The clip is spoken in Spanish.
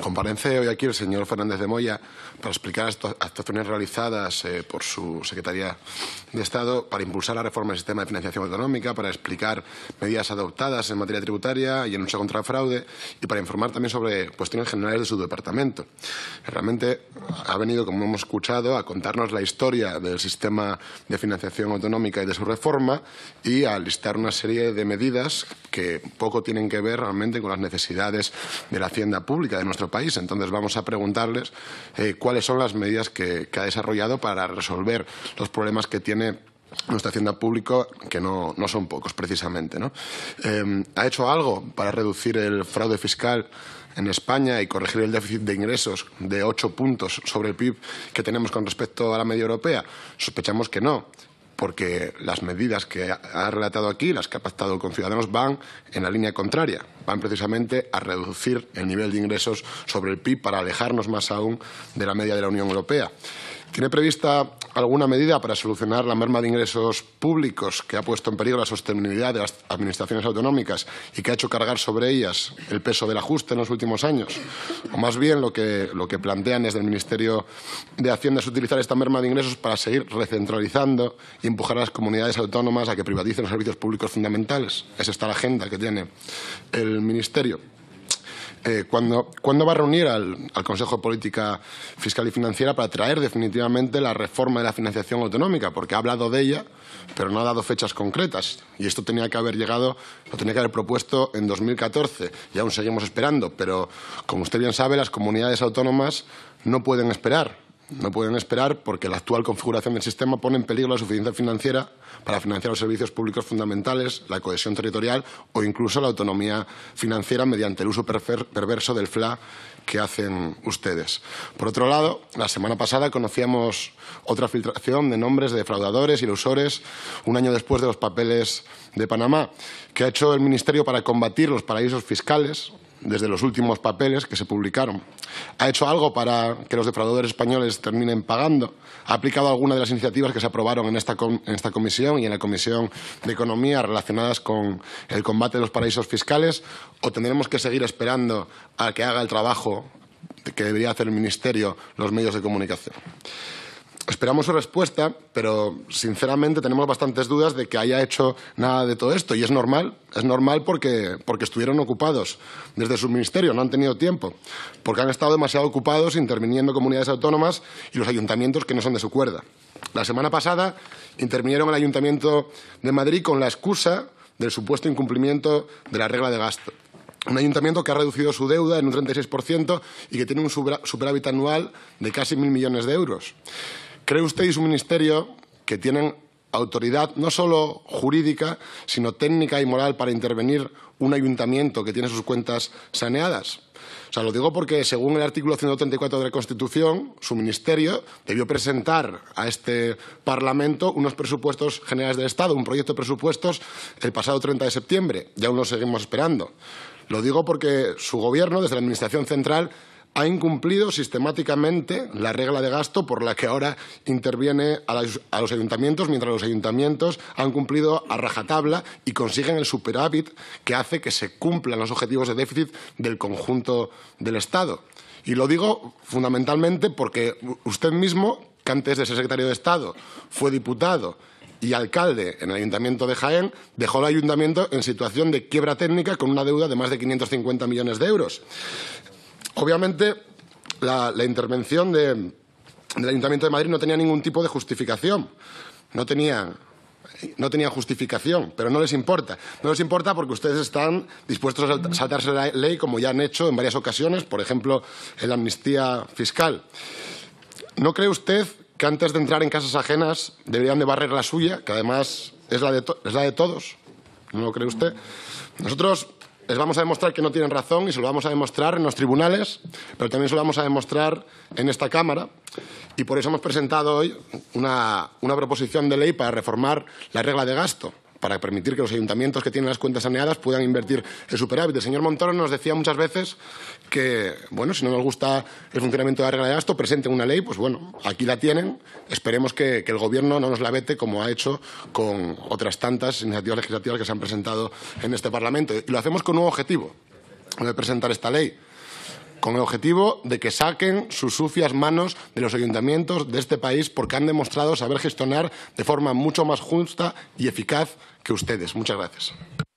comparece hoy aquí el señor Fernández de Moya para explicar las actuaciones realizadas eh, por su Secretaría de Estado para impulsar la reforma del sistema de financiación autonómica, para explicar medidas adoptadas en materia tributaria y en lucha contra el fraude y para informar también sobre cuestiones generales de su departamento. Realmente ha venido, como hemos escuchado, a contarnos la historia del sistema de financiación autonómica y de su reforma y a listar una serie de medidas que poco tienen que ver realmente con las necesidades de la hacienda pública de nuestro país. Entonces vamos a preguntarles eh, cuáles son las medidas que, ha desarrollado para resolver los problemas que tiene nuestra hacienda pública, que no, son pocos precisamente. Em, ¿Ha hecho algo para reducir el fraude fiscal en España y corregir el déficit de ingresos de ocho puntos sobre el PIB que tenemos con respecto a la media europea? Sospechamos que no porque las medidas que ha relatado aquí, las que ha pactado con Ciudadanos, van en la línea contraria. Van precisamente a reducir el nivel de ingresos sobre el PIB para alejarnos más aún de la media de la Unión Europea. ¿Tiene prevista alguna medida para solucionar la merma de ingresos públicos que ha puesto en peligro la sostenibilidad de las administraciones autonómicas y que ha hecho cargar sobre ellas el peso del ajuste en los últimos años? O más bien lo que, plantean desde el Ministerio de Hacienda es utilizar esta merma de ingresos para seguir recentralizando y empujar a las comunidades autónomas a que privaticen los servicios públicos fundamentales. Esa está la agenda que tiene el Ministerio eh, ¿cuándo, va a reunir al, al, Consejo de Política Fiscal y Financiera para traer definitivamente la reforma de la financiación autonómica? Porque ha hablado de ella, pero no ha dado fechas concretas. Y esto tenía que haber llegado, lo tenía que haber propuesto en 2014. Y aún seguimos esperando. Pero, como usted bien sabe, las comunidades autónomas no pueden esperar no pueden esperar porque la actual configuración del sistema pone en peligro la suficiencia financiera para financiar los servicios públicos fundamentales, la cohesión territorial o incluso la autonomía financiera mediante el uso perverso del FLA que hacen ustedes. Por otro lado, la semana pasada conocíamos otra filtración de nombres de defraudadores, y ilusores, un año después de los papeles de Panamá, que ha hecho el Ministerio para combatir los paraísos fiscales, desde los últimos papeles que se publicaron. ¿Ha hecho algo para que los defraudadores españoles terminen pagando? ¿Ha aplicado alguna de las iniciativas que se aprobaron en esta, en esta comisión y en la Comisión de Economía relacionadas con el combate de los paraísos fiscales? ¿O tendremos que seguir esperando a que haga el trabajo que debería hacer el Ministerio, los medios de comunicación? Esperamos su respuesta, pero sinceramente tenemos bastantes dudas de que haya hecho nada de todo esto. Y es normal, es normal porque, porque estuvieron ocupados desde su ministerio, no han tenido tiempo, porque han estado demasiado ocupados interviniendo comunidades autónomas y los ayuntamientos que no son de su cuerda. La semana pasada intervinieron el Ayuntamiento de Madrid con la excusa del supuesto incumplimiento de la regla de gasto. Un ayuntamiento que ha reducido su deuda en un 36% y que tiene un superávit anual de casi mil millones de euros. ¿Cree usted y su ministerio que tienen autoridad no solo jurídica, sino técnica y moral para intervenir un ayuntamiento que tiene sus cuentas saneadas? O sea, lo digo porque, según el artículo 134 de la Constitución, su ministerio debió presentar a este Parlamento unos presupuestos generales del Estado, un proyecto de presupuestos, el pasado 30 de septiembre. Y aún lo seguimos esperando. Lo digo porque su gobierno, desde la Administración Central, ha incumplido sistemáticamente la regla de gasto por la que ahora interviene a, los ayuntamientos, mientras los ayuntamientos han cumplido a rajatabla y consiguen el superávit que hace que se cumplan los objetivos de déficit del conjunto del Estado. Y lo digo fundamentalmente porque usted mismo, que antes de ser secretario de Estado fue diputado, y alcalde en el Ayuntamiento de Jaén, dejó el Ayuntamiento en situación de quiebra técnica con una deuda de más de 550 millones de euros. Obviamente, la, intervención del Ayuntamiento de Madrid no tenía ningún tipo de justificación. No tenía no justificación, pero no les importa. No les importa porque ustedes están dispuestos a saltarse la ley, como ya han hecho en varias ocasiones, por ejemplo, en la amnistía fiscal. ¿No cree usted que antes de entrar en casas ajenas deberían de barrer la suya, que además es la de, es la de todos? ¿No lo cree usted? Nosotros les vamos a demostrar que no tienen razón y se lo vamos a demostrar en los tribunales, pero también se lo vamos a demostrar en esta Cámara. Y por eso hemos presentado hoy una, una proposición de ley para reformar la regla de gasto para permitir que los ayuntamientos que tienen las cuentas saneadas puedan invertir el superávit. El señor Montoro nos decía muchas veces que, bueno, si no nos gusta el funcionamiento de la regla de gasto, presenten una ley, pues bueno, aquí la tienen. Esperemos que, el Gobierno no nos la vete como ha hecho con otras tantas iniciativas legislativas que se han presentado en este Parlamento. Y lo hacemos con un objetivo, de presentar esta ley con el objetivo de que saquen sus sucias manos de los ayuntamientos de este país porque han demostrado saber gestionar de forma mucho más justa y eficaz que ustedes. Muchas gracias.